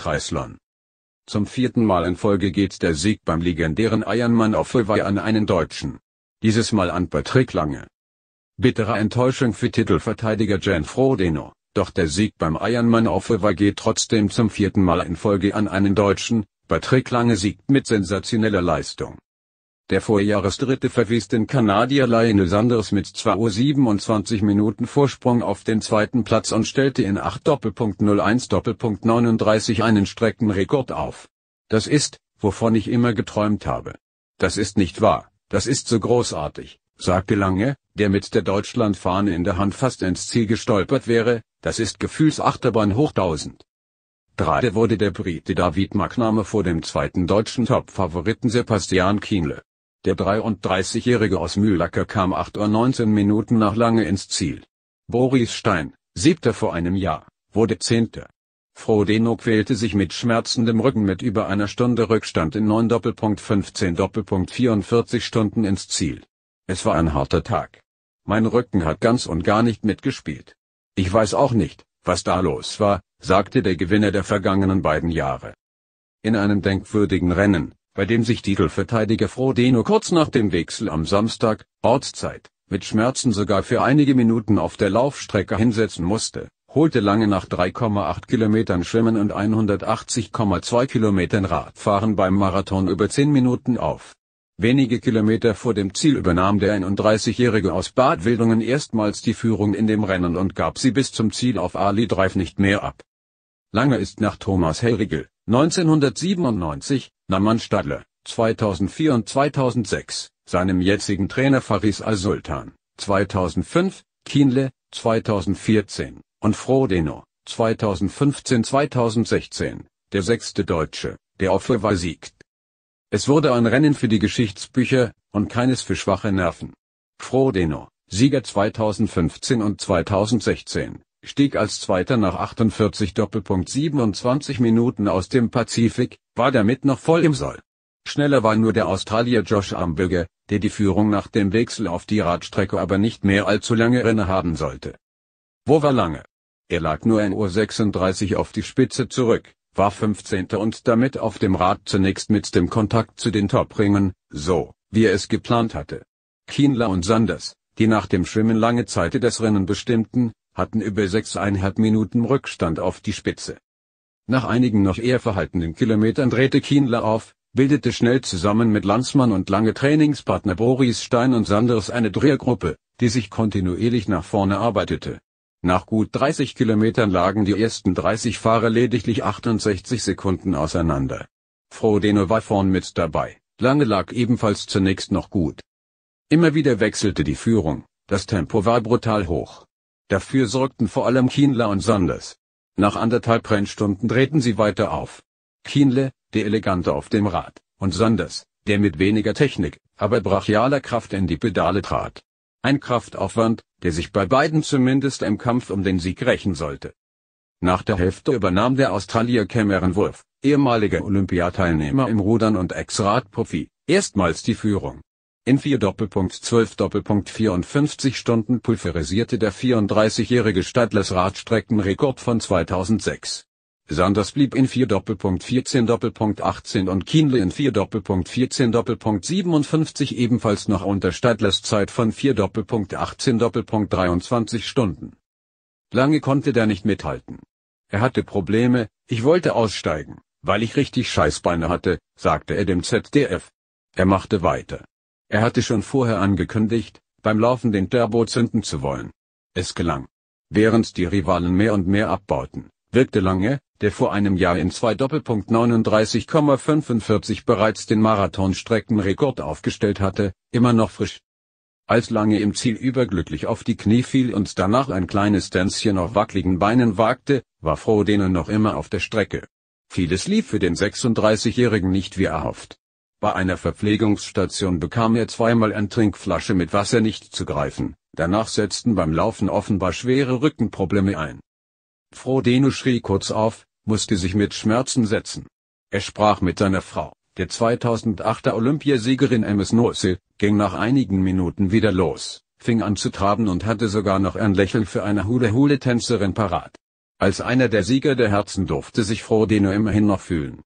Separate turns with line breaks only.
Triathlon. Zum vierten Mal in Folge geht der Sieg beim legendären Ironman auf Hawaii an einen Deutschen. Dieses Mal an Patrick Lange. Bittere Enttäuschung für Titelverteidiger Jan Frodeno, doch der Sieg beim Ironman auf Hawaii geht trotzdem zum vierten Mal in Folge an einen Deutschen, Patrick Lange siegt mit sensationeller Leistung. Der Vorjahresdritte verwies den Kanadier Lionel Sanders mit 2 Uhr 27 Minuten Vorsprung auf den zweiten Platz und stellte in 8 Doppelpunkt Doppelpunkt 01 39 einen Streckenrekord auf. Das ist, wovon ich immer geträumt habe. Das ist nicht wahr, das ist so großartig, sagte Lange, der mit der Deutschlandfahne in der Hand fast ins Ziel gestolpert wäre, das ist Gefühlsachterbahn hoch 1000. Gerade wurde der Brite David Magname vor dem zweiten deutschen Top-Favoriten Sebastian Kienle der 33-Jährige aus Mühlacker kam 8 Uhr 19 Minuten nach Lange ins Ziel. Boris Stein, siebter vor einem Jahr, wurde zehnter. Frodeno quälte sich mit schmerzendem Rücken mit über einer Stunde Rückstand in 9 Doppelpunkt Doppelpunkt 15 44 Stunden ins Ziel. Es war ein harter Tag. Mein Rücken hat ganz und gar nicht mitgespielt. Ich weiß auch nicht, was da los war, sagte der Gewinner der vergangenen beiden Jahre. In einem denkwürdigen Rennen, bei dem sich Titelverteidiger Frodeno kurz nach dem Wechsel am Samstag, Ortszeit, mit Schmerzen sogar für einige Minuten auf der Laufstrecke hinsetzen musste, holte lange nach 3,8 Kilometern Schwimmen und 180,2 Kilometern Radfahren beim Marathon über 10 Minuten auf. Wenige Kilometer vor dem Ziel übernahm der 31-Jährige aus Bad Wildungen erstmals die Führung in dem Rennen und gab sie bis zum Ziel auf Ali Drive nicht mehr ab. Lange ist nach Thomas Herrigel, 1997, Naman Stadler, 2004 und 2006, seinem jetzigen Trainer Faris Al-Sultan, 2005, Kienle, 2014, und Frodeno, 2015-2016, der sechste Deutsche, der auf Uruguay siegt. Es wurde ein Rennen für die Geschichtsbücher, und keines für schwache Nerven. Frodeno, Sieger 2015 und 2016, stieg als Zweiter nach 48,27 Minuten aus dem Pazifik, war damit noch voll im Soll. Schneller war nur der Australier Josh Amberger, der die Führung nach dem Wechsel auf die Radstrecke aber nicht mehr allzu lange haben sollte. Wo war lange? Er lag nur 1.36 Uhr auf die Spitze zurück, war 15. und damit auf dem Rad zunächst mit dem Kontakt zu den Topringen, so, wie er es geplant hatte. Kienler und Sanders, die nach dem Schwimmen lange Zeit das Rennen bestimmten, hatten über sechseinhalb Minuten Rückstand auf die Spitze. Nach einigen noch eher verhaltenen Kilometern drehte Kienler auf, bildete schnell zusammen mit Landsmann und lange Trainingspartner Boris Stein und Sanders eine Drehergruppe, die sich kontinuierlich nach vorne arbeitete. Nach gut 30 Kilometern lagen die ersten 30 Fahrer lediglich 68 Sekunden auseinander. Frodeno war vorn mit dabei, Lange lag ebenfalls zunächst noch gut. Immer wieder wechselte die Führung, das Tempo war brutal hoch. Dafür sorgten vor allem Kienle und Sanders. Nach anderthalb Rennstunden drehten sie weiter auf. Kienle, der elegante auf dem Rad, und Sanders, der mit weniger Technik, aber brachialer Kraft in die Pedale trat. Ein Kraftaufwand, der sich bei beiden zumindest im Kampf um den Sieg rächen sollte. Nach der Hälfte übernahm der Australier Cameron Wolf, ehemaliger Olympiateilnehmer im Rudern und Ex-Radprofi, erstmals die Führung. In Doppelpunkt Doppelpunkt 12 54 Stunden pulverisierte der 34-jährige Stadlers Radstreckenrekord von 2006. Sanders blieb in 4 Doppelpunkt Doppelpunkt 14 18 und Kienle in 4 Doppelpunkt Doppelpunkt 14 57 ebenfalls noch unter Stadlers Zeit von 4 Doppelpunkt Doppelpunkt 18 23 Stunden. Lange konnte der nicht mithalten. Er hatte Probleme, ich wollte aussteigen, weil ich richtig Scheißbeine hatte, sagte er dem ZDF. Er machte weiter. Er hatte schon vorher angekündigt, beim Laufen den Turbo zünden zu wollen. Es gelang. Während die Rivalen mehr und mehr abbauten, wirkte Lange, der vor einem Jahr in Doppelpunkt 39,45 bereits den Marathonstreckenrekord aufgestellt hatte, immer noch frisch. Als Lange im Ziel überglücklich auf die Knie fiel und danach ein kleines Tänzchen auf wackligen Beinen wagte, war Frodeno noch immer auf der Strecke. Vieles lief für den 36-Jährigen nicht wie erhofft. Bei einer Verpflegungsstation bekam er zweimal an Trinkflasche mit Wasser nicht zu greifen, danach setzten beim Laufen offenbar schwere Rückenprobleme ein. Frodeno schrie kurz auf, musste sich mit Schmerzen setzen. Er sprach mit seiner Frau, der 2008er Olympiasiegerin Emes Nose, ging nach einigen Minuten wieder los, fing an zu traben und hatte sogar noch ein Lächeln für eine hule hule tänzerin parat. Als einer der Sieger der Herzen durfte sich Frodeno immerhin noch fühlen.